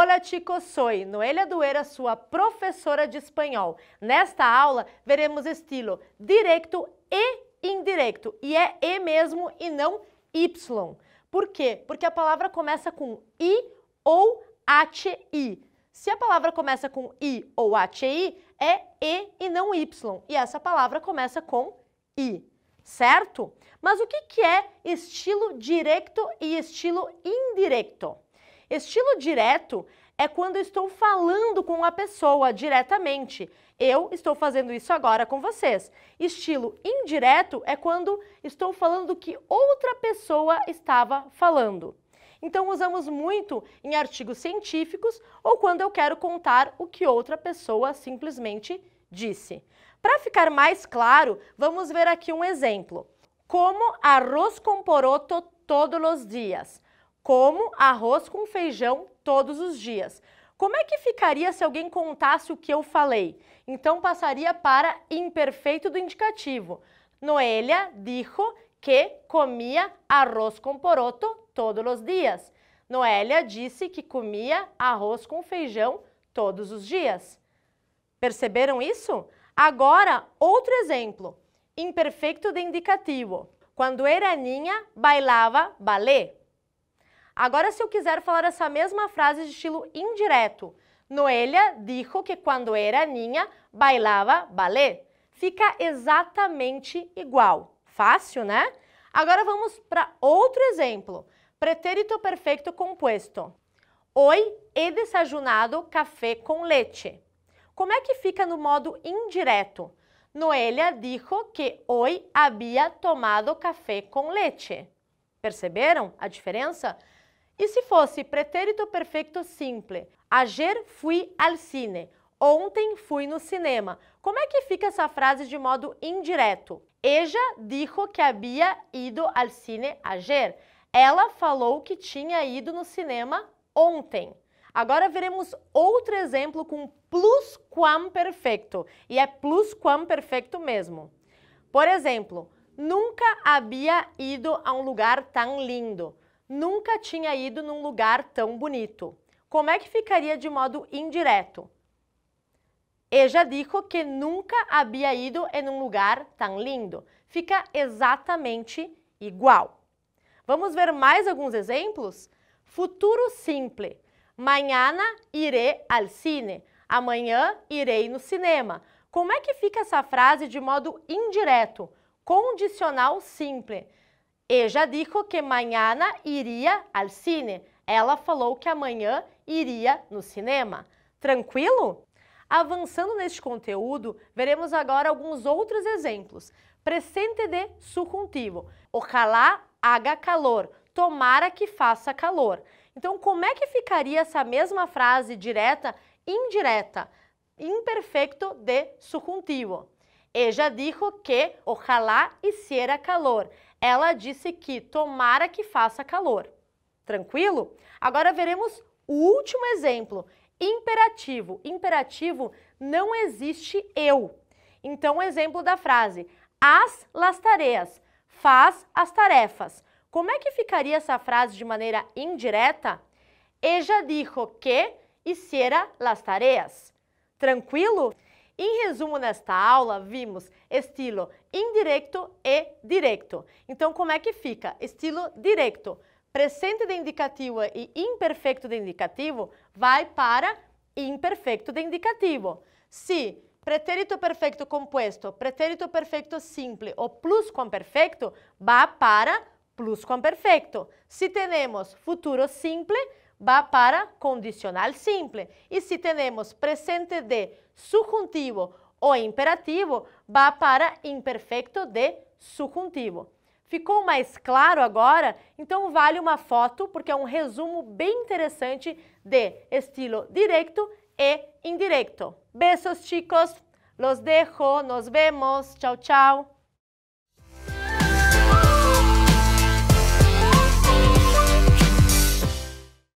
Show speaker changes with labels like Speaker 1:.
Speaker 1: Hola chicos, soy Noelia Dueira, sua professora de espanhol. Nesta aula, veremos estilo direito e indireto. e é E mesmo e não Y. Por quê? Porque a palavra começa com I ou i. Se a palavra começa com I ou i é E e não Y, e essa palavra começa com I, certo? Mas o que, é estilo direito e estilo indireto? Estilo direto é quando estou falando com a pessoa diretamente. Eu estou fazendo isso agora com vocês. Estilo indireto é quando estou falando que outra pessoa estava falando. Então usamos muito em artigos científicos ou quando eu quero contar o que outra pessoa simplesmente disse. Para ficar mais claro, vamos ver aqui um exemplo. Como arroz com poroto todos os dias como arroz com feijão todos os dias. Como é que ficaria se alguém contasse o que eu falei? Então passaria para imperfeito do indicativo. Noelia dijo que comia arroz com poroto todos os dias. Noelia disse que comia arroz com feijão todos os dias. Perceberam isso? Agora, outro exemplo. Imperfeito de indicativo. Quando era niña, bailava balé. Agora, se eu quiser falar essa mesma frase de estilo indireto, Noelia dijo que quando era ninha bailava balé. Fica exatamente igual. Fácil, né? Agora vamos para outro exemplo. Pretérito perfeito composto. Hoy he desayunado café com leite. Como é que fica no modo indireto? Noelia dijo que hoy había tomado café com leite. Perceberam a diferença? E se fosse pretérito perfeito simple? Ayer fui al cine. Ontem fui no cinema. Como é que fica essa frase de modo indireto? Ella dijo que havia ido al cine ayer. Ela falou que tinha ido no cinema ontem. Agora veremos outro exemplo com perfeito E é perfeito mesmo. Por exemplo, nunca havia ido a um lugar tão lindo nunca tinha ido num lugar tão bonito. Como é que ficaria de modo indireto? já disse que nunca havia ido em um lugar tão lindo. Fica exatamente igual. Vamos ver mais alguns exemplos? Futuro simples. Mañana iré al cine. Amanhã irei no cinema. Como é que fica essa frase de modo indireto? Condicional simples. Eu já digo que mañana iria ao cine. Ela falou que amanhã iria no cinema. Tranquilo? Avançando neste conteúdo, veremos agora alguns outros exemplos. Presente de subjuntivo. Ojalá haga calor. Tomara que faça calor. Então, como é que ficaria essa mesma frase direta indireta? Imperfecto de subjuntivo. Ella dijo que ojalá hiciera calor. Ela disse que tomara que faça calor. Tranquilo? Agora veremos o último exemplo. Imperativo. Imperativo não existe eu. Então, o exemplo da frase: as las tareas. Faz as tarefas. Como é que ficaria essa frase de maneira indireta? Ella dijo que hiciera las tareas. Tranquilo? Em resumo, nesta aula, vimos estilo indirecto e direto. Então, como é que fica? Estilo direto, presente de indicativo e imperfeito de indicativo vai para imperfeito de indicativo. Se pretérito perfeito composto, pretérito perfeito simples ou plusquamperfeito, vai para plusquamperfeito. Se temos futuro simples, va para condicional simple. E se temos presente de subjuntivo ou imperativo, va para imperfeito de subjuntivo. Ficou mais claro agora? Então vale uma foto, porque é um resumo bem interessante de estilo direto e indireto. Besos, chicos. Los dejo. Nos vemos. Tchau, tchau.